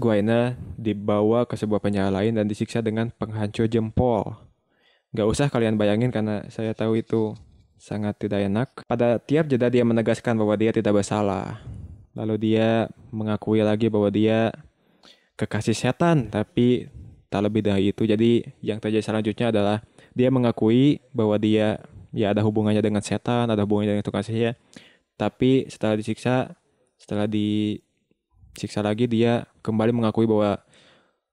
Guaina dibawa ke sebuah penjara lain dan disiksa dengan penghancur jempol. Gak usah kalian bayangin karena saya tahu itu sangat tidak enak. Pada tiap jeda dia menegaskan bahwa dia tidak bersalah. Lalu dia mengakui lagi bahwa dia kekasih setan, tapi tak lebih dari itu. Jadi yang terjadi selanjutnya adalah dia mengakui bahwa dia ya ada hubungannya dengan setan, ada hubungannya dengan sihir. Tapi setelah disiksa, setelah di siksa lagi dia kembali mengakui bahwa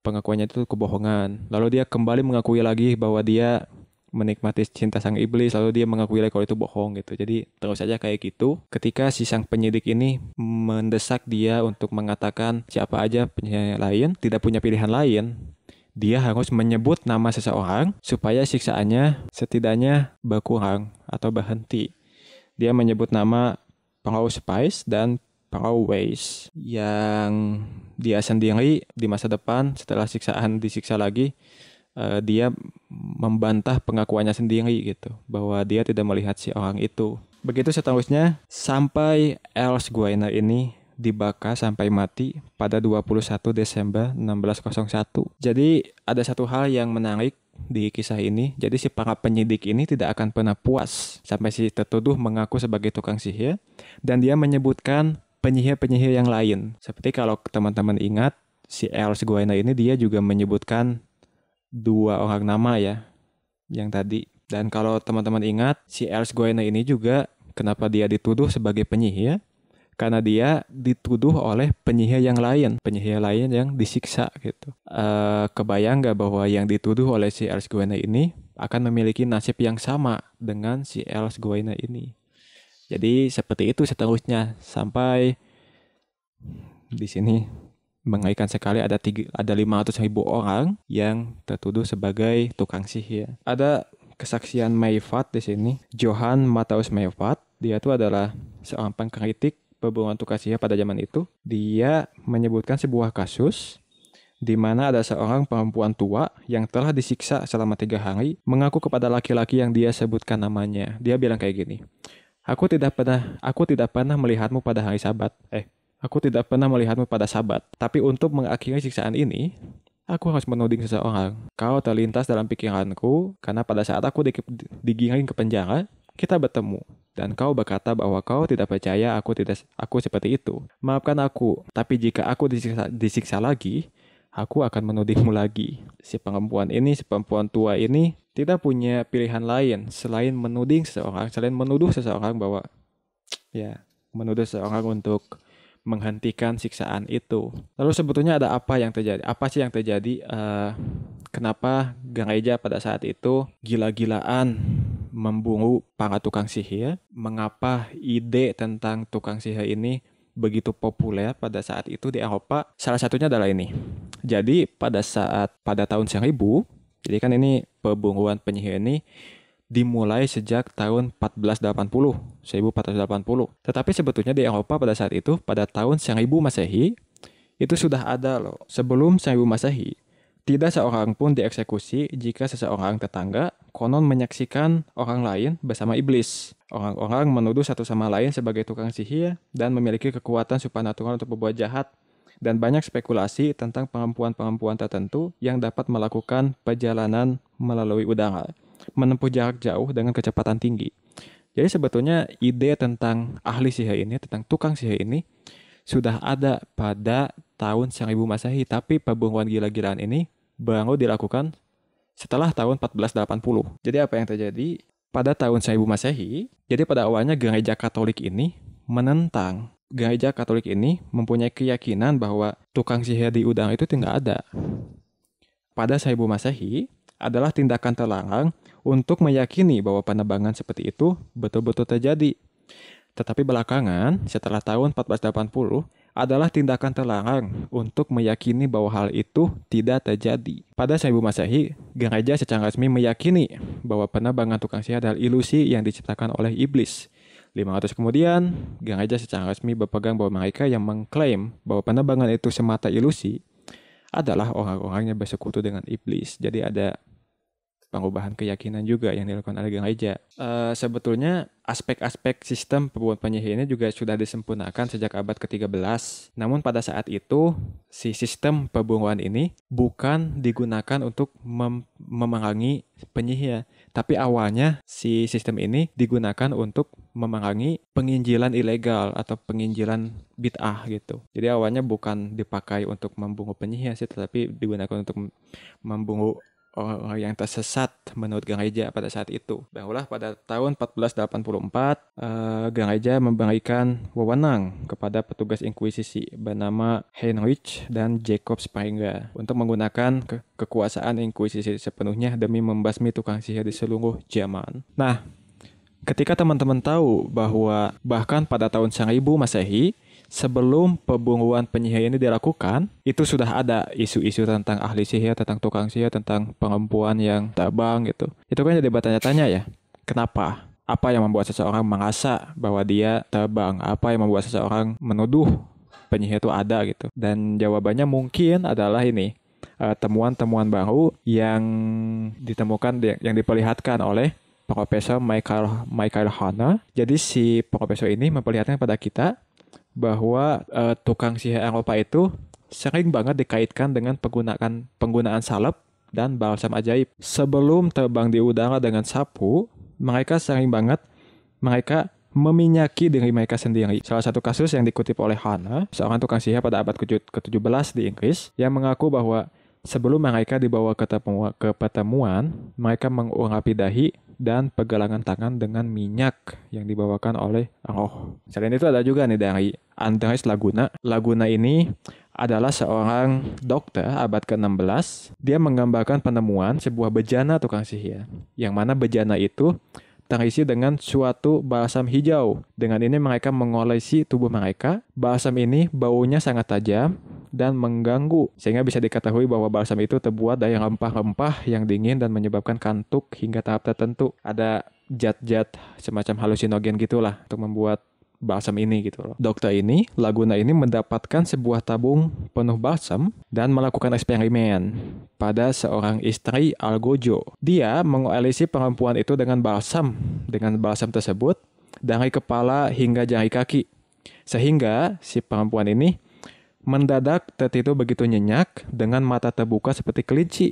pengakuannya itu kebohongan. Lalu dia kembali mengakui lagi bahwa dia menikmati cinta sang iblis lalu dia mengakui lagi kalau itu bohong gitu. Jadi terus saja kayak gitu ketika si sang penyidik ini mendesak dia untuk mengatakan siapa aja penyihir lain tidak punya pilihan lain dia harus menyebut nama seseorang supaya siksaannya setidaknya berkurang atau berhenti. Dia menyebut nama Pengaruh Spice dan Always yang dia sendiri di masa depan setelah siksaan disiksa lagi uh, dia membantah pengakuannya sendiri gitu bahwa dia tidak melihat si orang itu. Begitu seterusnya sampai Els Guainer ini dibakar sampai mati pada 21 Desember 1601. Jadi ada satu hal yang menarik di kisah ini. Jadi si para penyidik ini tidak akan pernah puas sampai si tertuduh mengaku sebagai tukang sihir dan dia menyebutkan penyihir-penyihir yang lain. Seperti kalau teman-teman ingat, si El Seguaina ini dia juga menyebutkan dua orang nama ya, yang tadi. Dan kalau teman-teman ingat, si El Seguaina ini juga kenapa dia dituduh sebagai penyihir? Karena dia dituduh oleh penyihir yang lain, penyihir lain yang disiksa gitu. E, kebayang gak bahwa yang dituduh oleh si El Seguaina ini akan memiliki nasib yang sama dengan si El Seguaina ini? Jadi seperti itu seterusnya sampai di sini mengaikan sekali ada tiga, ada 500 ribu orang yang tertuduh sebagai tukang sihir. Ada kesaksian Mayfat di sini, Johan Mataus Mayfat. Dia itu adalah seorang pengkritik perburuan tukang sihir pada zaman itu. Dia menyebutkan sebuah kasus di mana ada seorang perempuan tua yang telah disiksa selama tiga hari mengaku kepada laki-laki yang dia sebutkan namanya. Dia bilang kayak gini, Aku tidak pernah aku tidak pernah melihatmu pada hari Sabat. Eh, aku tidak pernah melihatmu pada Sabat. Tapi untuk mengakhiri siksaan ini, aku harus menuding seseorang. Kau terlintas dalam pikiranku karena pada saat aku digiring ke penjara, kita bertemu dan kau berkata bahwa kau tidak percaya aku tidak aku seperti itu. Maafkan aku, tapi jika aku disiksa, disiksa lagi, aku akan menudingmu lagi. Si perempuan ini, si perempuan tua ini tidak punya pilihan lain selain menuding seseorang, selain menuduh seseorang bahwa ya, menuduh seseorang untuk menghentikan siksaan itu. Lalu sebetulnya ada apa yang terjadi? Apa sih yang terjadi? Uh, kenapa gereja pada saat itu gila-gilaan membunuh para tukang sihir? Mengapa ide tentang tukang sihir ini begitu populer pada saat itu di Eropa, salah satunya adalah ini. Jadi pada saat pada tahun 1000, jadi kan ini pembunuhan penyihir ini dimulai sejak tahun 1480, 1480. Tetapi sebetulnya di Eropa pada saat itu pada tahun 1000 Masehi itu sudah ada loh. Sebelum 1000 Masehi tidak seorang pun dieksekusi jika seseorang tetangga konon menyaksikan orang lain bersama iblis. Orang-orang menuduh satu sama lain sebagai tukang sihir dan memiliki kekuatan supranatural untuk berbuat jahat. Dan banyak spekulasi tentang perempuan-perempuan tertentu yang dapat melakukan perjalanan melalui udara, menempuh jarak jauh dengan kecepatan tinggi. Jadi sebetulnya ide tentang ahli sihir ini, tentang tukang sihir ini, sudah ada pada tahun 1000 Masehi, tapi pembunuhan gila-gilaan ini baru dilakukan setelah tahun 1480. Jadi apa yang terjadi? Pada tahun 1000 Masehi, jadi pada awalnya gereja Katolik ini menentang. Gereja Katolik ini mempunyai keyakinan bahwa tukang sihir di udang itu tidak ada. Pada 1000 Masehi adalah tindakan terlarang untuk meyakini bahwa penebangan seperti itu betul-betul terjadi. Tetapi belakangan, setelah tahun 1480, adalah tindakan terlarang untuk meyakini bahwa hal itu tidak terjadi. Pada Seribu Masehi, gereja secara resmi meyakini bahwa penerbangan tukang sihir adalah ilusi yang diciptakan oleh iblis. 500 kemudian, gereja secara resmi berpegang bahwa mereka yang mengklaim bahwa penerbangan itu semata ilusi adalah orang-orang yang bersekutu dengan iblis. Jadi ada pengubahan keyakinan juga yang dilakukan oleh gereja. E, eh, sebetulnya aspek-aspek sistem pembuat penyihir ini juga sudah disempurnakan sejak abad ke-13. Namun pada saat itu, si sistem pembunuhan ini bukan digunakan untuk mem memerangi penyihir, tapi awalnya si sistem ini digunakan untuk memerangi penginjilan ilegal atau penginjilan bid'ah gitu. Jadi awalnya bukan dipakai untuk membunuh penyihir sih, tetapi digunakan untuk membunuh orang yang tersesat menurut Gereja pada saat itu. Barulah pada tahun 1484, uh, Gereja memberikan wewenang kepada petugas inkuisisi bernama Heinrich dan Jacob Springer untuk menggunakan ke kekuasaan inkuisisi sepenuhnya demi membasmi tukang sihir di seluruh zaman. Nah, ketika teman-teman tahu bahwa bahkan pada tahun 1000 Masehi, sebelum pembunuhan penyihir ini dilakukan, itu sudah ada isu-isu tentang ahli sihir, tentang tukang sihir, tentang pengempuan yang tabang gitu. Itu kan jadi bertanya-tanya ya, kenapa? Apa yang membuat seseorang merasa bahwa dia tabang? Apa yang membuat seseorang menuduh penyihir itu ada gitu? Dan jawabannya mungkin adalah ini, eh, temuan-temuan baru yang ditemukan, yang diperlihatkan oleh Profesor Michael Michael Hanna. Jadi si profesor ini memperlihatkan pada kita bahwa uh, tukang sihir Eropa itu sering banget dikaitkan dengan penggunaan penggunaan salep dan balsam ajaib. Sebelum terbang di udara dengan sapu, mereka sering banget mereka meminyaki diri mereka sendiri. Salah satu kasus yang dikutip oleh Hana, seorang tukang sihir pada abad ke-17 di Inggris, yang mengaku bahwa sebelum mereka dibawa ke, ke pertemuan, mereka mengurapi dahi dan pegalangan tangan dengan minyak yang dibawakan oleh roh. Selain itu ada juga nih dari Andres Laguna. Laguna ini adalah seorang dokter abad ke-16. Dia menggambarkan penemuan sebuah bejana tukang sihir. Yang mana bejana itu terisi dengan suatu balsam hijau. Dengan ini mereka mengolesi tubuh mereka. Balsam ini baunya sangat tajam dan mengganggu sehingga bisa diketahui bahwa balsam itu terbuat dari rempah-rempah yang dingin dan menyebabkan kantuk hingga tahap tertentu. Ada jat-jat semacam halusinogen gitulah untuk membuat balsam ini gitu loh. Dokter ini, Laguna ini mendapatkan sebuah tabung penuh balsam dan melakukan eksperimen pada seorang istri Algojo. Dia mengoalisi perempuan itu dengan balsam, dengan balsam tersebut dari kepala hingga jari kaki. Sehingga si perempuan ini Mendadak Ted itu begitu nyenyak dengan mata terbuka seperti kelinci.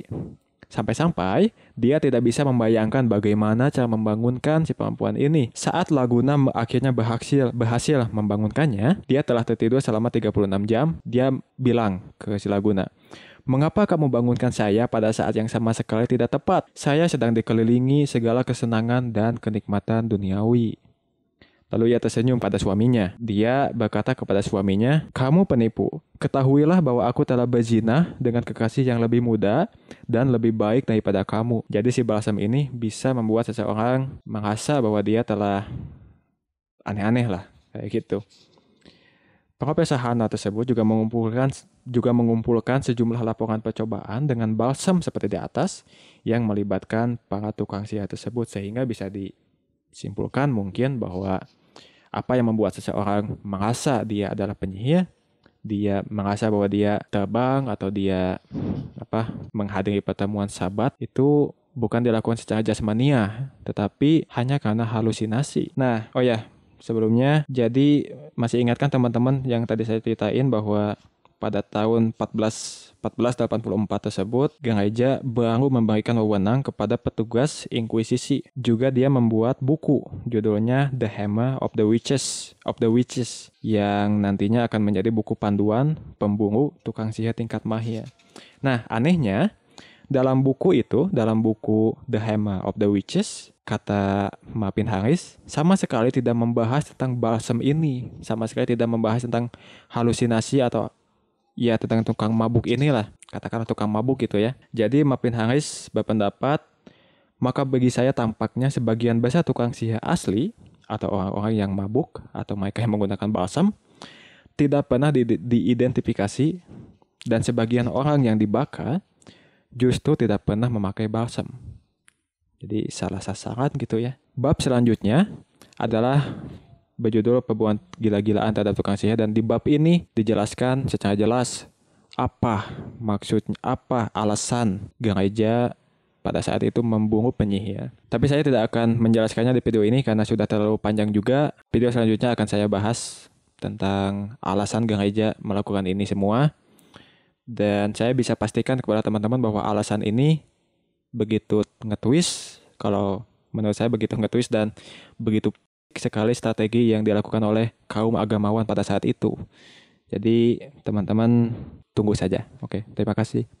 Sampai-sampai dia tidak bisa membayangkan bagaimana cara membangunkan si perempuan ini. Saat Laguna akhirnya berhasil berhasil membangunkannya, dia telah tertidur selama 36 jam. Dia bilang ke si Laguna, Mengapa kamu bangunkan saya pada saat yang sama sekali tidak tepat? Saya sedang dikelilingi segala kesenangan dan kenikmatan duniawi. Lalu ia tersenyum pada suaminya. Dia berkata kepada suaminya, "Kamu penipu. Ketahuilah bahwa aku telah berzina dengan kekasih yang lebih muda dan lebih baik daripada kamu." Jadi si balsam ini bisa membuat seseorang merasa bahwa dia telah aneh-aneh lah, kayak gitu. Profesor Hana tersebut juga mengumpulkan juga mengumpulkan sejumlah laporan percobaan dengan balsam seperti di atas yang melibatkan para tukang sihir tersebut sehingga bisa di simpulkan mungkin bahwa apa yang membuat seseorang merasa dia adalah penyihir, dia merasa bahwa dia terbang atau dia apa menghadiri pertemuan sahabat itu bukan dilakukan secara jasmania, tetapi hanya karena halusinasi. Nah, oh ya, sebelumnya jadi masih ingatkan teman-teman yang tadi saya ceritain bahwa pada tahun 14 1484 tersebut, gereja baru memberikan wewenang kepada petugas inkuisisi. Juga dia membuat buku judulnya The Hammer of the Witches of the Witches yang nantinya akan menjadi buku panduan pembungu tukang sihir tingkat mahir. Nah, anehnya dalam buku itu, dalam buku The Hammer of the Witches, kata Mapin Haris, sama sekali tidak membahas tentang balsam ini, sama sekali tidak membahas tentang halusinasi atau ya tentang tukang mabuk inilah katakanlah tukang mabuk gitu ya jadi Mapin Harris berpendapat maka bagi saya tampaknya sebagian besar tukang sihir asli atau orang-orang yang mabuk atau mereka yang menggunakan balsam tidak pernah di diidentifikasi dan sebagian orang yang dibakar justru tidak pernah memakai balsam. Jadi salah sasaran gitu ya. Bab selanjutnya adalah berjudul Perbuatan Gila-Gilaan Terhadap Tukang Sihir dan di bab ini dijelaskan secara jelas apa maksudnya, apa alasan Gang Eja pada saat itu membungkuk penyihir. Tapi saya tidak akan menjelaskannya di video ini karena sudah terlalu panjang juga. Video selanjutnya akan saya bahas tentang alasan Gang Eja melakukan ini semua. Dan saya bisa pastikan kepada teman-teman bahwa alasan ini begitu ngetwist kalau menurut saya begitu ngetwist dan begitu sekali strategi yang dilakukan oleh kaum agamawan pada saat itu. Jadi teman-teman tunggu saja. Oke, terima kasih.